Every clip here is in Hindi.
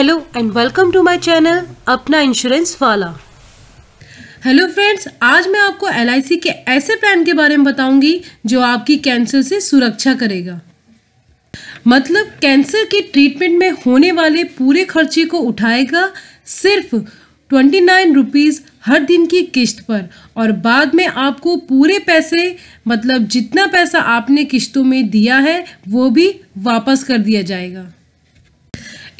hello and welcome to my channel अपना इंश्योरेंस वाला हेलो फ्रेंड्स आज मैं आपको एल के ऐसे प्लान के बारे में बताऊंगी जो आपकी कैंसर से सुरक्षा करेगा मतलब कैंसर के ट्रीटमेंट में होने वाले पूरे खर्चे को उठाएगा सिर्फ ट्वेंटी नाइन रुपीज़ हर दिन की किस्त पर और बाद में आपको पूरे पैसे मतलब जितना पैसा आपने किश्तों में दिया है वो भी वापस कर दिया जाएगा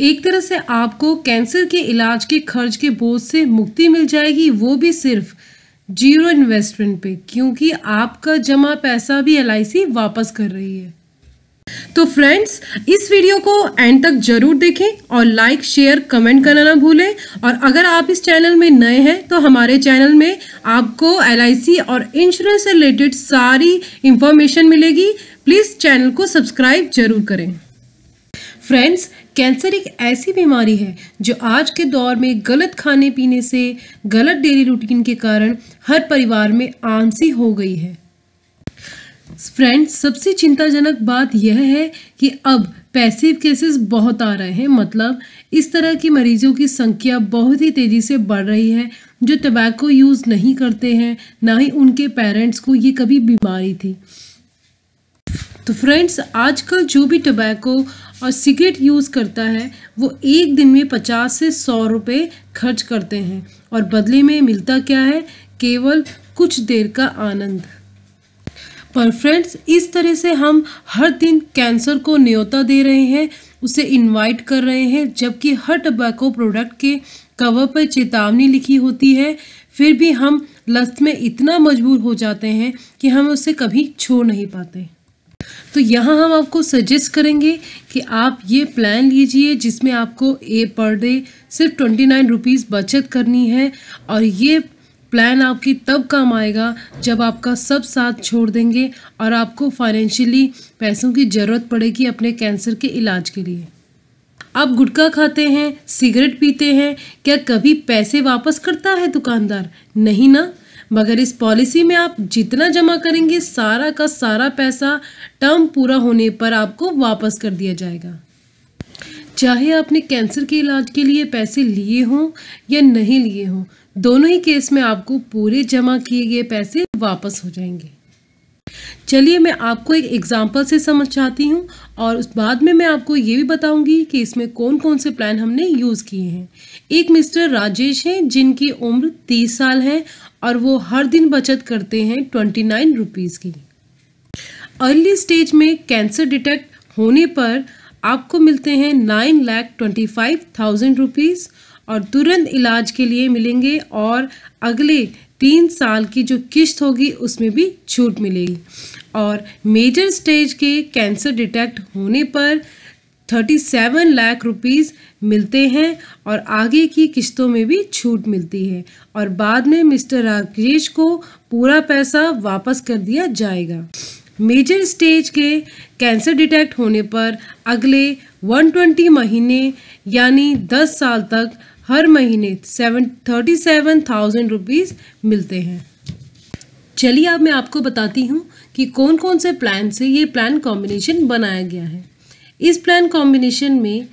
एक तरह से आपको कैंसर के इलाज के खर्च के बोझ से मुक्ति मिल जाएगी वो भी सिर्फ जीरो इन्वेस्टमेंट पे क्योंकि आपका जमा पैसा भी एल वापस कर रही है तो फ्रेंड्स इस वीडियो को एंड तक जरूर देखें और लाइक शेयर कमेंट करना ना भूलें और अगर आप इस चैनल में नए हैं तो हमारे चैनल में आपको एल और इंश्योरेंस से रिलेटेड सारी इंफॉर्मेशन मिलेगी प्लीज़ चैनल को सब्सक्राइब जरूर करें फ्रेंड्स कैंसर एक ऐसी बीमारी है जो आज के दौर में गलत खाने पीने से गलत डेली रूटीन के कारण हर परिवार में आंसी हो गई है फ्रेंड्स सबसे चिंताजनक बात यह है कि अब पैसिव केसेस बहुत आ रहे हैं मतलब इस तरह की मरीजों की संख्या बहुत ही तेज़ी से बढ़ रही है जो टबैको यूज़ नहीं करते हैं ना ही उनके पेरेंट्स को ये कभी बीमारी थी तो फ्रेंड्स आजकल जो भी टबैको और सिगरेट यूज़ करता है वो एक दिन में पचास से सौ रुपये खर्च करते हैं और बदले में मिलता क्या है केवल कुछ देर का आनंद पर फ्रेंड्स इस तरह से हम हर दिन कैंसर को न्योता दे रहे हैं उसे इनवाइट कर रहे हैं जबकि हर टबैको प्रोडक्ट के कवर पर चेतावनी लिखी होती है फिर भी हम लस्त में इतना मजबूर हो जाते हैं कि हम उसे कभी छोड़ नहीं पाते तो यहाँ हम आपको सजेस्ट करेंगे कि आप ये प्लान लीजिए जिसमें आपको ए पर डे सिर्फ ट्वेंटी नाइन रुपीज़ बचत करनी है और ये प्लान आपकी तब काम आएगा जब आपका सब साथ छोड़ देंगे और आपको फाइनेंशियली पैसों की ज़रूरत पड़ेगी अपने कैंसर के इलाज के लिए आप गुटखा खाते हैं सिगरेट पीते हैं क्या कभी पैसे वापस करता है दुकानदार नहीं ना मगर इस पॉलिसी में आप जितना जमा करेंगे सारा का सारा पैसा टर्म पूरा होने पर आपको वापस कर दिया जाएगा चाहे आपने कैंसर के इलाज के लिए पैसे लिए हों या नहीं लिए हों दोनों ही केस में आपको पूरे जमा किए गए पैसे वापस हो जाएंगे चलिए मैं आपको एक एग्जाम्पल से समझ चाहती हूँ और उस बाद में मैं आपको ये भी बताऊंगी कि इसमें कौन कौन से प्लान हमने यूज़ किए हैं एक मिस्टर राजेश हैं जिनकी उम्र तीस साल है और वो हर दिन बचत करते हैं ट्वेंटी नाइन रुपीज़ की अर्ली स्टेज में कैंसर डिटेक्ट होने पर आपको मिलते हैं nine lakh twenty five thousand rupees और तुरंत इलाज के लिए मिलेंगे और अगले तीन साल की जो किश्त होगी उसमें भी छूट मिलेगी और मेजर स्टेज के कैंसर डिटेक्ट होने पर थर्टी सेवन लाख रुपीज़ मिलते हैं और आगे की किस्तों में भी छूट मिलती है और बाद में मिस्टर राकेश को पूरा पैसा वापस कर दिया जाएगा मेजर स्टेज के कैंसर डिटेक्ट होने पर अगले 120 महीने यानी 10 साल तक हर महीने seven thirty seven thousand rupees मिलते हैं चलिए अब मैं आपको बताती हूँ कि कौन कौन से प्लान से ये प्लान कॉम्बिनेशन बनाया गया है इस प्लान कॉम्बिनेशन में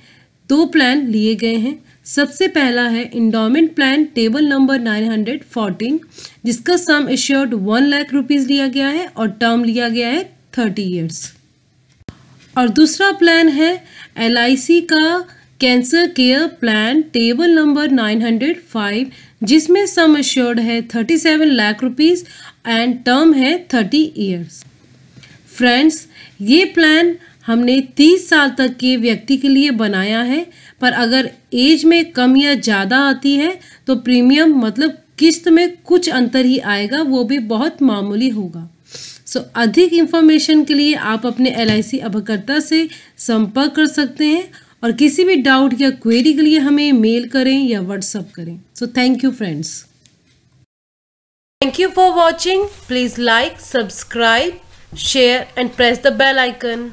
दो प्लान लिए गए हैं सबसे पहला है इंडोमेंट प्लान टेबल नंबर 914 जिसका sum assured one lakh rupees लिया गया है और टर्म लिया गया है थर्टी ईयर्स और दूसरा प्लान है एल का cancer care plan table number 905 जिसमें सम एश्योर्ड है 37 लाख रुपीस एंड टर्म है 30 ईयर्स फ्रेंड्स ये प्लान हमने 30 साल तक के व्यक्ति के लिए बनाया है पर अगर एज में कम या ज़्यादा आती है तो प्रीमियम मतलब किस्त में कुछ अंतर ही आएगा वो भी बहुत मामूली होगा सो so, अधिक इन्फॉर्मेशन के लिए आप अपने एल आई अभकर्ता से संपर्क कर सकते हैं और किसी भी डाउट या क्वेरी के लिए हमें मेल करें या व्हाट्सअप करें so thank you friends thank you for watching please like subscribe share and press the bell icon